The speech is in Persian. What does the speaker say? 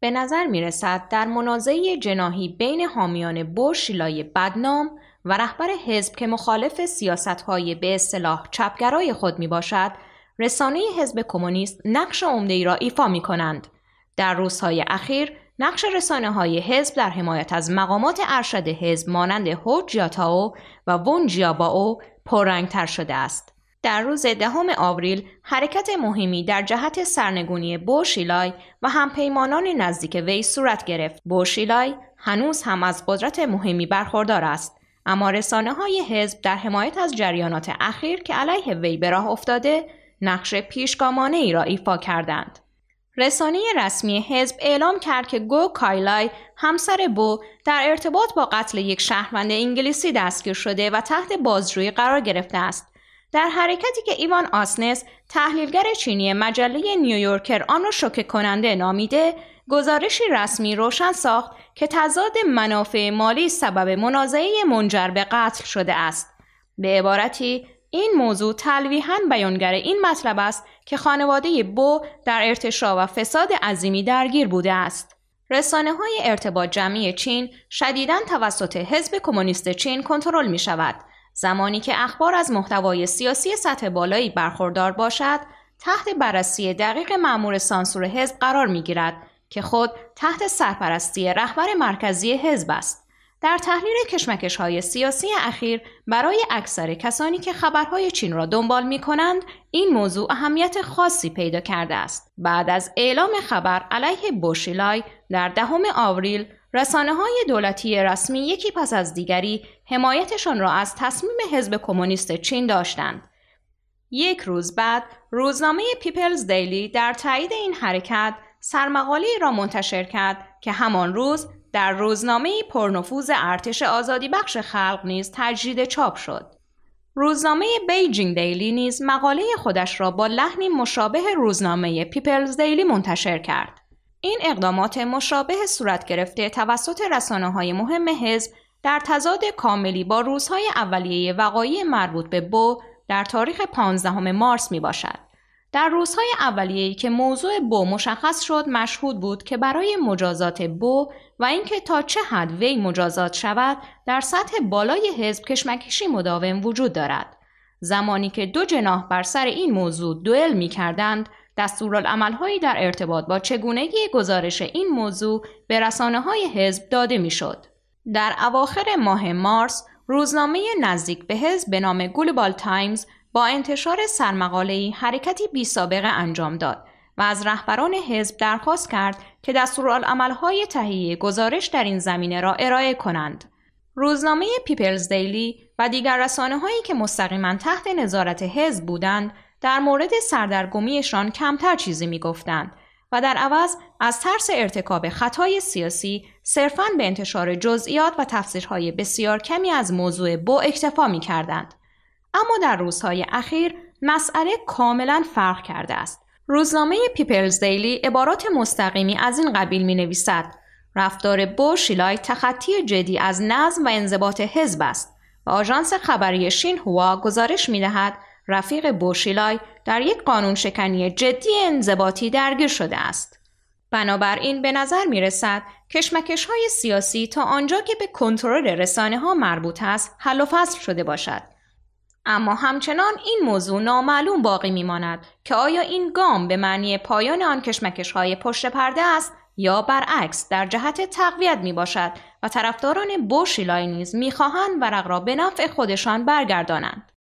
به نظر می رسد در منازعه جناهی بین حامیان بورشیلای بدنام و رهبر حزب که مخالف سیاست های به اصطلاح چپگرای خود می باشد رسانه حزب کمونیست نقش عمده ای را ایفا می کنند. در روزهای اخیر نقش رسانه های حزب در حمایت از مقامات ارشد حزب مانند هو و ون پررنگتر شده است. در روز دهم آوریل حرکت مهمی در جهت سرنگونی بوشیلای و همپیمانان نزدیک وی صورت گرفت. بوشیلای هنوز هم از قدرت مهمی برخوردار است. اما رسانه های حزب در حمایت از جریانات اخیر که علیه وی به راه افتاده نقش پیشگامانه ای را ایفا کردند. رسانه رسمی حزب اعلام کرد که گو کایلای همسر بو در ارتباط با قتل یک شهروند انگلیسی دستگیر شده و تحت بازجویی قرار گرفته است در حرکتی که ایوان آسنس تحلیلگر چینی مجله نیویورکر آن را شوکه کننده نامیده گزارشی رسمی روشن ساخت که تضاد منافع مالی سبب منازعه منجر به قتل شده است به عبارتی این موضوع تلویحا بیانگر این مطلب است که خانواده بو در ارتشا و فساد عظیمی درگیر بوده است رسانه های ارتباط جمعی چین شدیداً توسط حزب کمونیست چین کنترل می شود زمانی که اخبار از محتوای سیاسی سطح بالایی برخوردار باشد تحت بررسی دقیق مأمور سانسور حزب قرار میگیرد که خود تحت سرپرستی رهبر مرکزی حزب است در تحلیل کشمکش های سیاسی اخیر برای اکثر کسانی که خبرهای چین را دنبال می کنند این موضوع اهمیت خاصی پیدا کرده است بعد از اعلام خبر علیه بوشیلای در دهم آوریل رسانه های دولتی رسمی یکی پس از دیگری حمایتشان را از تصمیم حزب کمونیست چین داشتند. یک روز بعد روزنامه پیپلز دیلی در تایید این حرکت سرمقاله را منتشر کرد که همان روز در روزنامه پرنفوذ ارتش آزادی بخش خلق نیز تجدید چاپ شد. روزنامه بیجینگ دیلی نیز مقاله خودش را با لحنی مشابه روزنامه پیپلز دیلی منتشر کرد. این اقدامات مشابه صورت گرفته توسط رسانه های مهم حزب در تضاد کاملی با روزهای اولیه وقایع مربوط به بو در تاریخ 15 مارس می باشد. در روزهای اولیه که موضوع بو مشخص شد مشهود بود که برای مجازات بو و اینکه تا چه حد وی مجازات شود در سطح بالای حزب کشمکشی مداوم وجود دارد زمانی که دو جناح بر سر این موضوع دوئل می کردند دستورالعملهایی در ارتباط با چگونگی گزارش این موضوع به رسانه های حزب داده میشد. در اواخر ماه مارس روزنامه نزدیک به حزب به نام گلوبال تایمز با انتشار سرمقاله‌ای حرکتی بی سابقه انجام داد و از رهبران حزب درخواست کرد که دستورالعملهای تهیه گزارش در این زمینه را ارائه کنند. روزنامه پیپلز دیلی و دیگر رسانه هایی که مستقیما تحت نظارت حزب بودند در مورد سردرگمیشان کمتر چیزی میگفتند و در عوض از ترس ارتکاب خطای سیاسی صرفاً به انتشار جزئیات و تفسیرهای بسیار کمی از موضوع بو اکتفا می کردند. اما در روزهای اخیر مسئله کاملا فرق کرده است. روزنامه پیپلز دیلی عبارات مستقیمی از این قبیل می نویسد. رفتار بو شیلای تخطی جدی از نظم و انضباط حزب است و آژانس خبری شین هوا گزارش می رفیق بوشیلای در یک قانون شکنی جدی انضباطی درگیر شده است. بنابراین به نظر می رسد کشمکش های سیاسی تا آنجا که به کنترل رسانه ها مربوط است حل و فصل شده باشد. اما همچنان این موضوع نامعلوم باقی می ماند که آیا این گام به معنی پایان آن کشمکش های پشت پرده است یا برعکس در جهت تقویت می باشد و طرفداران بوشیلای نیز می خواهند ورق را به نفع خودشان برگردانند.